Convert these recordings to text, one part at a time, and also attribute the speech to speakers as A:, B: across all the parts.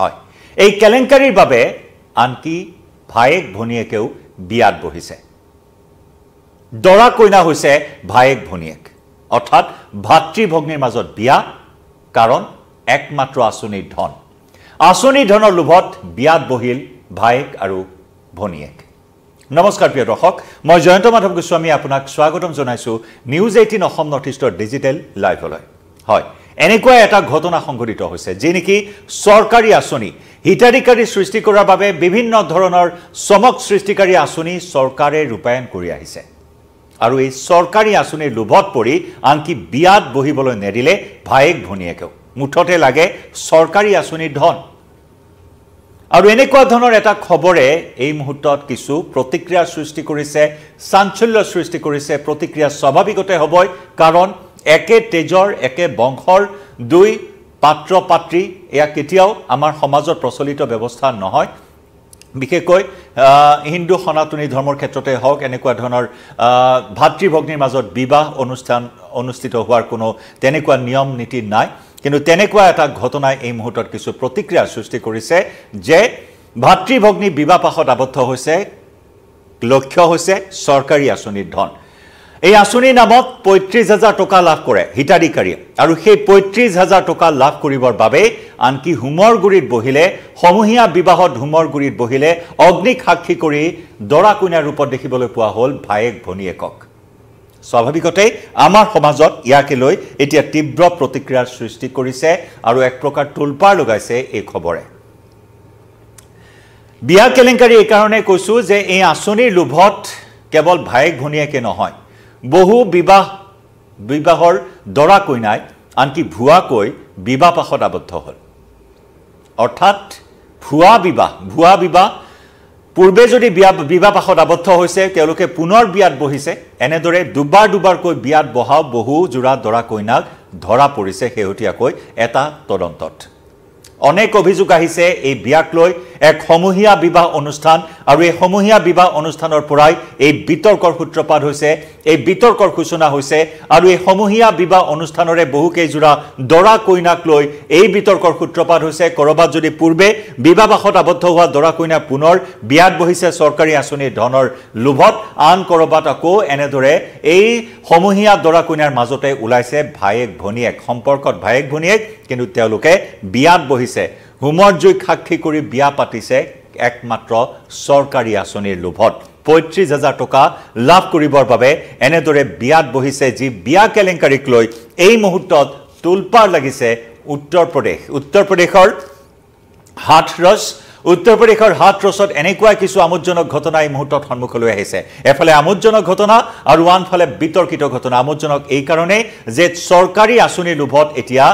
A: হয় এই কেলেংকাৰীৰ বাবে আনকি ভায়েক ভনীয়েকেও বিয়াত বহিছে দৰা কইনা হৈছে ভায়েক ভনীয়েক অৰ্থাৎ ভাতৃ ভগ্নীৰ মাজত বিয়া কাৰণ একমাত্ৰ আঁচনিৰ ধন আঁচনিৰ ধনৰ লোভত বিয়াত বহিল ভায়েক আৰু ভনীয়েক নমস্কাৰ প্ৰিয় দৰ্শক মই জয়ন্ত মাধৱ গোস্বামী আপোনাক স্বাগতম জনাইছোঁ নিউজ এইটিন অসম নৰ্থ ইষ্টৰ ডিজিটেল লাইভলৈ হয় এনেকুৱা এটা ঘটনা সংঘটিত হৈছে যি নেকি চৰকাৰী আঁচনি হিতাধিকাৰী সৃষ্টি কৰাৰ বাবে বিভিন্ন ধৰণৰ চমক সৃষ্টিকাৰী আঁচনি চৰকাৰে ৰূপায়ণ কৰি আহিছে আৰু এই চৰকাৰী আঁচনিৰ লোভত পৰি আনকি বিয়াত বহিবলৈ নেৰিলে ভায়েক ভনীয়েকেও মুঠতে লাগে চৰকাৰী আঁচনিৰ ধন আৰু এনেকুৱা ধৰণৰ এটা খবৰে এই মুহূৰ্তত কিছু প্ৰতিক্ৰিয়াৰ সৃষ্টি কৰিছে চাঞ্চল্য সৃষ্টি কৰিছে প্ৰতিক্ৰিয়া স্বাভাৱিকতে হ'বই কাৰণ একে তেজৰ একে বংশৰ দুই পাত্ৰ পাত্ৰী এয়া কেতিয়াও আমাৰ সমাজত প্ৰচলিত ব্যৱস্থা নহয় বিশেষকৈ হিন্দু সনাতনী ধৰ্মৰ ক্ষেত্ৰতে হওক এনেকুৱা ধৰণৰ ভাতৃ ভগ্নীৰ মাজত বিবাহ অনুষ্ঠান অনুষ্ঠিত হোৱাৰ কোনো তেনেকুৱা নিয়ম নীতি নাই কিন্তু তেনেকুৱা এটা ঘটনাই এই মুহূৰ্তত কিছু প্ৰতিক্ৰিয়াৰ সৃষ্টি কৰিছে যে ভাতৃ ভগ্নী বিবাহ পাশত আবদ্ধ হৈছে লক্ষ্য হৈছে চৰকাৰী আঁচনিৰ ধন এই আঁচনি নামত পঁয়ত্ৰিছ হাজাৰ টকা লাভ কৰে হিতাধিকাৰীয়ে আৰু সেই পঁয়ত্ৰিছ হাজাৰ টকা লাভ কৰিবৰ বাবে আনকি হোমৰ গুৰিত বহিলে সমূহীয়া বিবাহত হোমৰ গুৰিত বহিলে অগ্নিক সাক্ষী কৰি দৰা কইনাৰ ৰূপত দেখিবলৈ পোৱা হ'ল ভায়েক ভনীয়েকক স্বাভাৱিকতে আমাৰ সমাজত ইয়াকে লৈ এতিয়া তীব্ৰ প্ৰতিক্ৰিয়াৰ সৃষ্টি কৰিছে আৰু এক প্ৰকাৰ তোলপাৰ লগাইছে এই খবৰে বিয়া কেলেংকাৰী এইকাৰণে কৈছোঁ যে এই আঁচনিৰ লোভত কেৱল ভায়েক ভনীয়েকে নহয় বহু বিবাহ বিবাহৰ দৰা কইনাই আনকি ভুৱাকৈ বিবাহ পাশত আবদ্ধ হ'ল অৰ্থাৎ ভুৱা বিবাহ ভুৱা বিবাহ পূৰ্বে যদি বিয়া বিবাহ পাশত আবদ্ধ হৈছে তেওঁলোকে পুনৰ বিয়াত বহিছে এনেদৰে দুবাৰ দুবাৰকৈ বিয়াত বহা বহু বহুযোৰা দৰা কইনাক ধৰা পৰিছে শেহতীয়াকৈ এটা তদন্তত অনেক অভিযোগ আহিছে এই বিয়াক লৈ এক সমূহীয়া বিবাহ অনুষ্ঠান আৰু এই সমূহীয়া বিবাহ অনুষ্ঠানৰ পৰাই এই বিতৰ্কৰ সূত্ৰপাত হৈছে এই বিতৰ্কৰ সূচনা হৈছে আৰু এই সমূহীয়া বিবাহ অনুষ্ঠানৰে বহুকেইযোৰা দৰা কইনাক লৈ এই বিতৰ্কৰ সূত্ৰপাত হৈছে ক'ৰবাত যদি পূৰ্বে বিবাহবাসত আবদ্ধ হোৱা দৰা কইনা পুনৰ বিয়াত বহিছে চৰকাৰী আঁচনিৰ ধনৰ লোভত আন ক'ৰবাত আকৌ এনেদৰে এই সমূহীয়া দৰা কইনাৰ মাজতে ওলাইছে ভায়েক ভনীয়েক সম্পৰ্কত ভায়েক ভনীয়েক কিন্তু তেওঁলোকে বিয়াত বহিছে হোমৰ জুইক সাক্ষী কৰি বিয়া পাতিছে একমাত্ৰ চৰকাৰী আঁচনিৰ লোভত পঁয়ত্ৰিছ হাজাৰ টকা লাভ কৰিবৰ বাবে এনেদৰে বিয়াত বহিছে যি বিয়া কেলেংকাৰীক লৈ এই মুহূৰ্তত তোলপাৰ লাগিছে উত্তৰ প্ৰদেশ উত্তৰ প্ৰদেশৰ হাথৰছ উত্তৰ প্ৰদেশৰ হাথৰছত এনেকুৱা কিছু আমোদজনক ঘটনা এই মুহূৰ্তত সন্মুখলৈ আহিছে এফালে আমোদজনক ঘটনা আৰু আনফালে বিতৰ্কিত ঘটনা আমোদজনক এইকাৰণেই যে চৰকাৰী আঁচনিৰ লোভত এতিয়া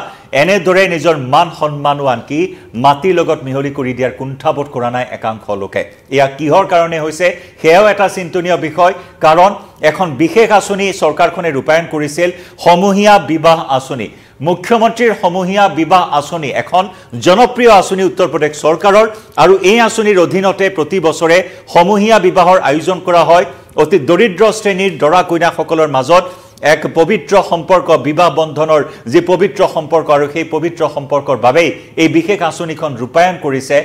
A: এনেদৰে নিজৰ মান সন্মানো আনকি মাটিৰ লগত মিহলি কৰি দিয়াৰ কুণ্ঠাবোধ কৰা নাই একাংশ লোকে এয়া কিহৰ কাৰণে হৈছে সেয়াও এটা চিন্তনীয় বিষয় কাৰণ এখন বিশেষ আঁচনি চৰকাৰখনে ৰূপায়ণ কৰিছিল সমূহীয়া বিবাহ আঁচনি মুখ্যমন্ত্ৰীৰ সমূহীয়া বিবাহ আঁচনি এখন জনপ্ৰিয় আঁচনি উত্তৰ প্ৰদেশ চৰকাৰৰ আৰু এই আঁচনিৰ অধীনতে প্ৰতি বছৰে সমূহীয়া বিবাহৰ আয়োজন কৰা হয় অতি দৰিদ্ৰ শ্ৰেণীৰ দৰা কইনাসকলৰ মাজত এক পবিত্ৰ সম্পৰ্ক বিবাহ বন্ধনৰ যি পবিত্ৰ সম্পৰ্ক আৰু সেই পবিত্ৰ সম্পৰ্কৰ বাবেই এই বিশেষ আঁচনিখন ৰূপায়ণ কৰিছে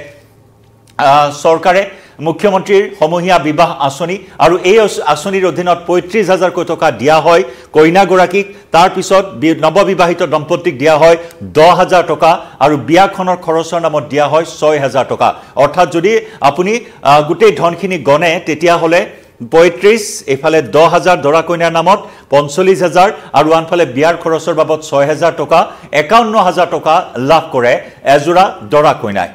A: চৰকাৰে মুখ্যমন্ত্ৰীৰ সমূহীয়া বিবাহ আঁচনি আৰু এই আঁচনিৰ অধীনত পঁয়ত্ৰিছ হাজাৰকৈ টকা দিয়া হয় কইনাগৰাকীক তাৰপিছত নৱবিবাহিত দম্পতীক দিয়া হয় দহ হাজাৰ টকা আৰু বিয়াখনৰ খৰচৰ নামত দিয়া হয় ছয় হাজাৰ টকা অৰ্থাৎ যদি আপুনি গোটেই ধনখিনি গণে তেতিয়াহ'লে পঁয়ত্ৰিছ এইফালে দহ হাজাৰ দৰা কইনাৰ নামত পঞ্চল্লিছ হাজাৰ আৰু আনফালে বিয়াৰ খৰচৰ বাবদ ছয় হাজাৰ টকা একাৱন্ন হাজাৰ টকা লাভ কৰে এযোৰা দৰা কইনাই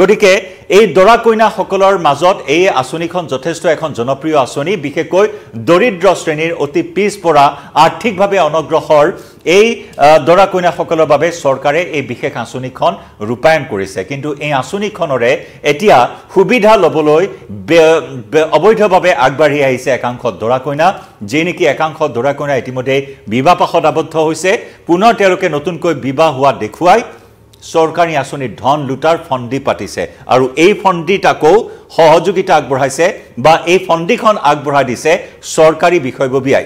A: গতিকে এই দৰা কইনাসকলৰ মাজত এই আঁচনিখন যথেষ্ট এখন জনপ্ৰিয় আঁচনি বিশেষকৈ দৰিদ্ৰ শ্ৰেণীৰ অতি পিছপৰা আৰ্থিকভাৱে অনগ্ৰসৰ এই দৰা কইনাসকলৰ বাবে চৰকাৰে এই বিশেষ আঁচনিখন ৰূপায়ণ কৰিছে কিন্তু এই আঁচনিখনৰে এতিয়া সুবিধা ল'বলৈ অবৈধভাৱে আগবাঢ়ি আহিছে একাংশ দৰা কইনা যি নেকি একাংশ দৰা কইনা ইতিমধ্যে বিবাহ পাশত আবদ্ধ হৈছে পুনৰ তেওঁলোকে নতুনকৈ বিবাহ হোৱা দেখুৱায় চৰকাৰী আঁচনি ধন লুটাৰ ফণ্ডি পাতিছে আৰু এই ফণ্ডিত আকৌ সহযোগিতা আগবঢ়াইছে বা এই ফণ্ডিখন আগবঢ়াই দিছে চৰকাৰী বিষয়ববীয়াই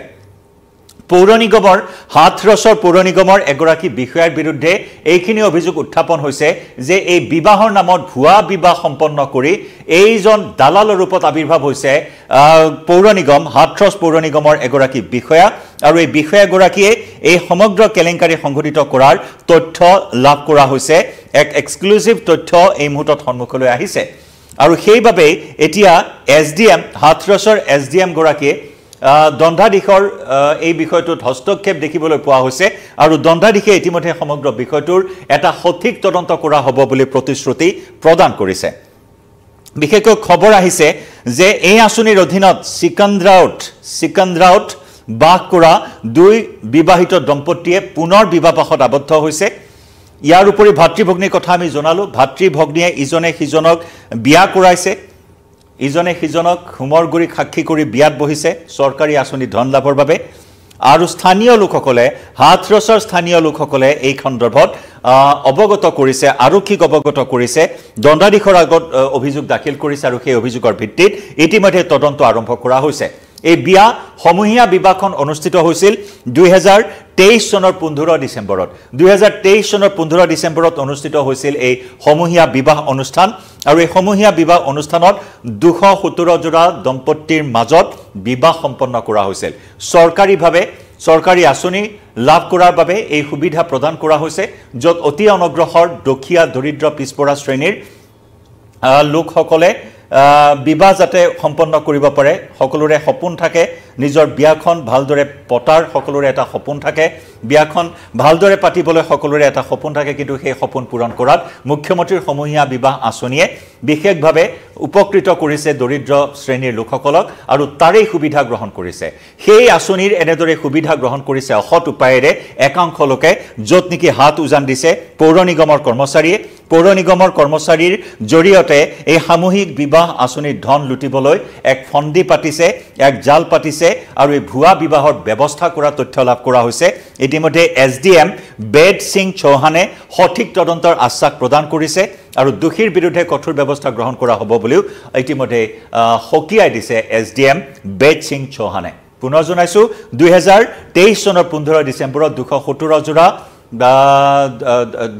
A: পৌৰ নিগমৰ হাথৰছৰ পৌৰ নিগমৰ এগৰাকী বিষয়াৰ বিৰুদ্ধে এইখিনি অভিযোগ উত্থাপন হৈছে যে এই বিবাহৰ নামত ভুয়া বিবাহ সম্পন্ন কৰি এইজন দালালৰ ৰূপত আবিৰ্ভাৱ হৈছে পৌৰ নিগম হাথৰছ পৌৰ নিগমৰ এগৰাকী বিষয়া আৰু এই বিষয়াগৰাকীয়ে এই সমগ্ৰ কেলেংকাৰী সংঘটিত কৰাৰ তথ্য লাভ কৰা হৈছে এক এক্সক্লুচিভ তথ্য এই মুহূৰ্তত সন্মুখলৈ আহিছে আৰু সেইবাবেই এতিয়া এছ ডি এম হাথৰছৰ এছ ডি এমগৰাকীয়ে দণ্ডাধীশৰ এই বিষয়টোত হস্তক্ষেপ দেখিবলৈ পোৱা হৈছে আৰু দণ্ডাধীশে ইতিমধ্যে সমগ্ৰ বিষয়টোৰ এটা সঠিক তদন্ত কৰা হ'ব বুলি প্ৰতিশ্ৰুতি প্ৰদান কৰিছে বিশেষকৈ খবৰ আহিছে যে এই আঁচনিৰ অধীনত চিকন্দ্ৰাউট চিকন্দ্ৰাউট বাস কৰা দুই বিবাহিত দম্পতীয়ে পুনৰ বিবাহপাশত আবদ্ধ হৈছে ইয়াৰ উপৰি ভাতৃ ভগ্নীৰ কথা আমি জনালোঁ ভাতৃ ভগ্নীয়ে ইজনে সিজনক বিয়া কৰাইছে ইজনে সিজনক হোমৰ গুৰি সাক্ষী কৰি বিয়াত বহিছে চৰকাৰী আঁচনি ধন লাভৰ বাবে আৰু স্থানীয় লোকসকলে হাথৰছৰ স্থানীয় লোকসকলে এই সন্দৰ্ভত অৱগত কৰিছে আৰক্ষীক অৱগত কৰিছে দণ্ডাধীশৰ আগত অভিযোগ দাখিল কৰিছে আৰু সেই অভিযোগৰ ভিত্তিত ইতিমধ্যে তদন্ত আৰম্ভ কৰা হৈছে এই বিয়া সমূহীয়া বিবাহখন অনুষ্ঠিত হৈছিল দুহেজাৰ তেইছ চনৰ পোন্ধৰ ডিচেম্বৰত দুহেজাৰ তেইছ চনৰ পোন্ধৰ ডিচেম্বৰত অনুষ্ঠিত হৈছিল এই সমূহীয়া বিবাহ অনুষ্ঠান আৰু এই সমূহীয়া বিবাহ অনুষ্ঠানত দুশ সোতৰজোৰা দম্পতীৰ মাজত বিবাহ সম্পন্ন কৰা হৈছিল চৰকাৰীভাৱে চৰকাৰী আঁচনি লাভ কৰাৰ বাবে এই সুবিধা প্ৰদান কৰা হৈছে য'ত অতি অনগ্ৰহৰ দুখীয়া দৰিদ্ৰ পিছপৰা শ্ৰেণীৰ লোকসকলে বিবাহ যাতে সম্পন্ন কৰিব পাৰে সকলোৰে সপোন থাকে নিজৰ বিয়াখন ভালদৰে পতাৰ সকলোৰে এটা সপোন থাকে বিয়াখন ভালদৰে পাতিবলৈ সকলোৰে এটা সপোন থাকে কিন্তু সেই সপোন পূৰণ কৰাত মুখ্যমন্ত্ৰীৰ সমূহীয়া বিবাহ আঁচনিয়ে বিশেষভাৱে উপকৃত কৰিছে দৰিদ্ৰ শ্ৰেণীৰ লোকসকলক আৰু তাৰেই সুবিধা গ্ৰহণ কৰিছে সেই আঁচনিৰ এনেদৰে সুবিধা গ্ৰহণ কৰিছে অসৎ উপায়েৰে একাংশ লোকে য'ত নেকি হাত উজান দিছে পৌৰ নিগমৰ কৰ্মচাৰীয়ে পৌৰ নিগমৰ কৰ্মচাৰীৰ জৰিয়তে এই সামূহিক বিবাহ আঁচনিৰ ধন লুটিবলৈ এক ফন্দি পাতিছে এক জাল পাতিছে আৰু এই ভুৱা বিবাহৰ ব্যৱস্থা কৰা তথ্য লাভ কৰা হৈছে ইতিমধ্যে S D M Ved Singh চৌহানে সঠিক তদন্তৰ আশ্বাস প্ৰদান কৰিছে আৰু দোষীৰ বিৰুদ্ধে কঠোৰ ব্যৱস্থা গ্ৰহণ কৰা হ'ব বুলিও ইতিমধ্যে সকীয়াই দিছে S D M Ved Singh চৌহানে পুনৰ জনাইছোঁ দুহেজাৰ তেইছ চনৰ পোন্ধৰ ডিচেম্বৰত দুশ সোতৰ যোৰা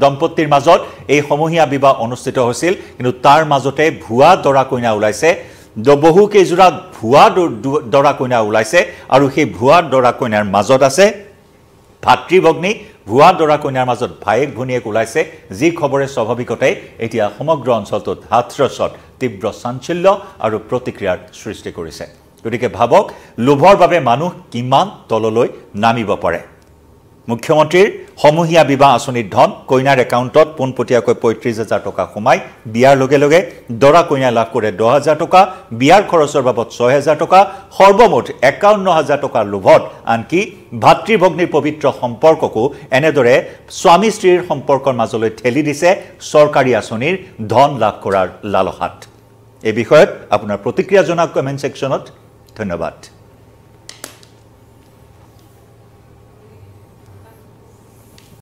A: দম্পতিৰ মাজত এই সমূহীয়া বিবাহ অনুষ্ঠিত হৈছিল কিন্তু তাৰ মাজতে ভুৱা দৰা কইনা ওলাইছে বহুকেইযোৰা ভুৱা দৰা কইনা ওলাইছে আৰু সেই ভুৱা দৰা কইনাৰ মাজত আছে ভাতৃ ভগ্নী ভুৱা দৰা কইনাৰ মাজত ভায়েক ভনীয়েক ওলাইছে যি খবৰে স্বাভাৱিকতে এতিয়া সমগ্ৰ অঞ্চলটোত হাথৰছত তীব্ৰ চাঞ্চল্য আৰু প্ৰতিক্ৰিয়াৰ সৃষ্টি কৰিছে গতিকে ভাবক লোভৰ বাবে মানুহ কিমান তললৈ নামিব পাৰে মুখ্যমন্ত্ৰীৰ সমূহীয়া বিবাহ আঁচনিত ধন কইনাৰ একাউণ্টত পোনপটীয়াকৈ পঁয়ত্ৰিছ হাজাৰ টকা সোমাই বিয়াৰ লগে লগে দৰা কইনাই লাভ কৰে দহ হাজাৰ টকা বিয়াৰ খৰচৰ বাবদ ছয় হাজাৰ টকা সৰ্বমুঠ একাৱন্ন হাজাৰ টকাৰ লোভত আনকি ভাতৃ ভগ্নীৰ পবিত্ৰ সম্পৰ্ককো এনেদৰে স্বামী স্ত্ৰীৰ সম্পৰ্কৰ মাজলৈ ঠেলি দিছে চৰকাৰী আঁচনিৰ ধন লাভ কৰাৰ লালসাত এই বিষয়ত আপোনাৰ প্ৰতিক্ৰিয়া জনাওক কমেণ্ট ছেকশ্যনত ধন্যবাদ